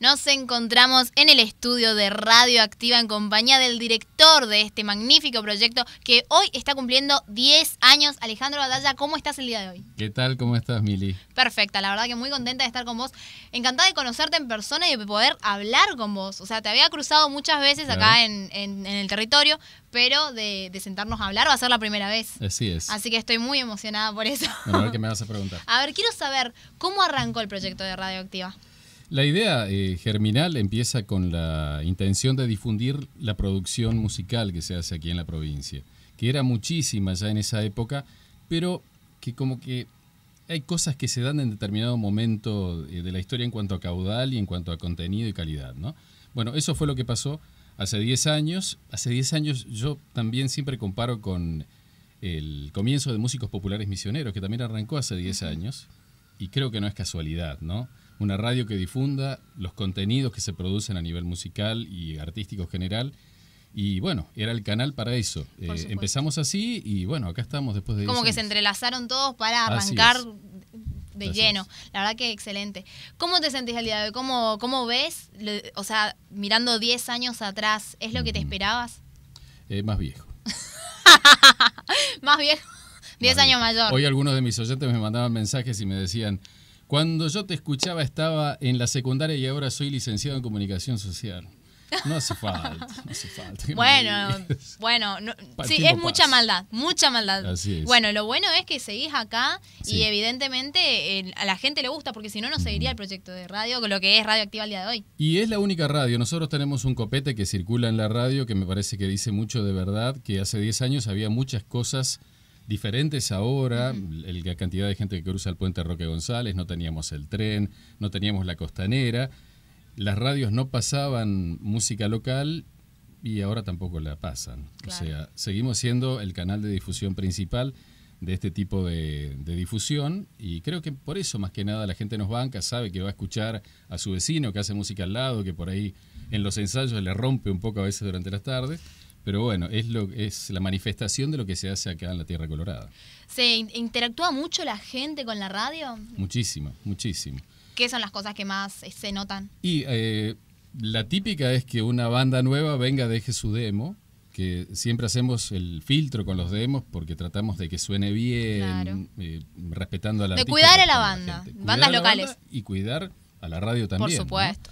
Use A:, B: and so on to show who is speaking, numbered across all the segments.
A: Nos encontramos en el estudio de Radio Activa en compañía del director de este magnífico proyecto que hoy está cumpliendo 10 años. Alejandro Badalla, ¿cómo estás el día de hoy?
B: ¿Qué tal? ¿Cómo estás, Mili?
A: Perfecta, la verdad que muy contenta de estar con vos. Encantada de conocerte en persona y de poder hablar con vos. O sea, te había cruzado muchas veces acá en, el territorio, pero de, sentarnos a hablar va a ser la primera vez.
B: Así es. Así
A: que estoy muy emocionada por eso. a
B: ver qué me vas a preguntar.
A: A ver, quiero saber cómo arrancó el proyecto de Radio Activa.
B: La idea eh, germinal empieza con la intención de difundir la producción musical que se hace aquí en la provincia, que era muchísima ya en esa época, pero que como que hay cosas que se dan en determinado momento eh, de la historia en cuanto a caudal y en cuanto a contenido y calidad, ¿no? Bueno, eso fue lo que pasó hace 10 años. Hace 10 años yo también siempre comparo con el comienzo de Músicos Populares Misioneros, que también arrancó hace 10 años, y creo que no es casualidad, ¿no? una radio que difunda los contenidos que se producen a nivel musical y artístico general. Y bueno, era el canal para eso. Eh, empezamos así y bueno, acá estamos
A: después de... Como que se entrelazaron todos para arrancar de lleno. La verdad que excelente. ¿Cómo te sentís al día de hoy? ¿Cómo, cómo ves? O sea, mirando 10 años atrás, ¿es lo que te mm. esperabas? Eh, más viejo. más viejo. 10 años mayor. Hoy
B: algunos de mis oyentes me mandaban mensajes y me decían, cuando yo te escuchaba estaba en la secundaria y ahora soy licenciado en comunicación social. No hace falta,
A: no hace falta. Bueno, bueno, sí, es mucha maldad, mucha maldad. Bueno, lo bueno es que seguís acá y evidentemente a la gente le gusta porque si no, no seguiría el proyecto de radio, con lo que es Radio Activa al día de hoy.
B: Y es la única radio. Nosotros tenemos un copete que circula en la radio que me parece que dice mucho de verdad, que hace 10 años había muchas cosas diferentes ahora, la cantidad de gente que cruza el puente Roque González, no teníamos el tren, no teníamos la costanera, las radios no pasaban música local y ahora tampoco la pasan. O sea, seguimos siendo el canal de difusión principal de este tipo de, de, difusión y creo que por eso más que nada la gente nos banca, sabe que va a escuchar a su vecino que hace música al lado, que por ahí en los ensayos le rompe un poco a veces durante las tardes pero bueno, es, lo, es la manifestación de lo que se hace acá en la Tierra Colorada.
A: ¿Se interactúa mucho la gente con la radio?
B: Muchísimo, muchísimo.
A: ¿Qué son las cosas que más eh, se notan?
B: Y eh, la típica es que una banda nueva venga, deje su demo, que siempre hacemos el filtro con los demos porque tratamos de que suene bien, eh, respetando a la... De cuidar a
A: la banda, bandas locales.
B: y cuidar a la radio también. Por supuesto.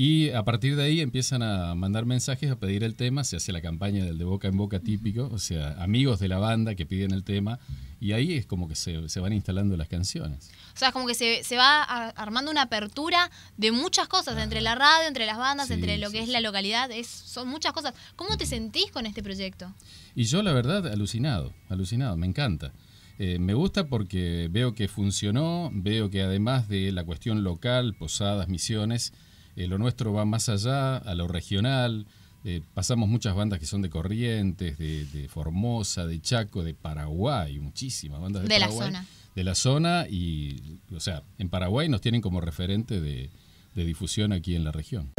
B: Y a partir de ahí empiezan a mandar mensajes, a pedir el tema, se hace la campaña del de boca en boca típico, o sea, amigos de la banda que piden el tema, y ahí es como que se, van instalando las canciones.
A: O sea, es como que se, va armando una apertura de muchas cosas, entre la radio, entre las bandas, entre lo que es la localidad, es, son muchas cosas. ¿Cómo te sentís con este proyecto?
B: Y yo la verdad, alucinado, alucinado, me encanta. Eh, me gusta porque veo que funcionó, veo que además de la cuestión local, posadas, misiones, eh, lo nuestro va más allá, a lo regional. Eh, pasamos muchas bandas que son de Corrientes, de, Formosa, de Chaco, de Paraguay, muchísimas bandas de, de la zona. De la zona y, o sea, en Paraguay nos tienen como referente de difusión aquí en la región.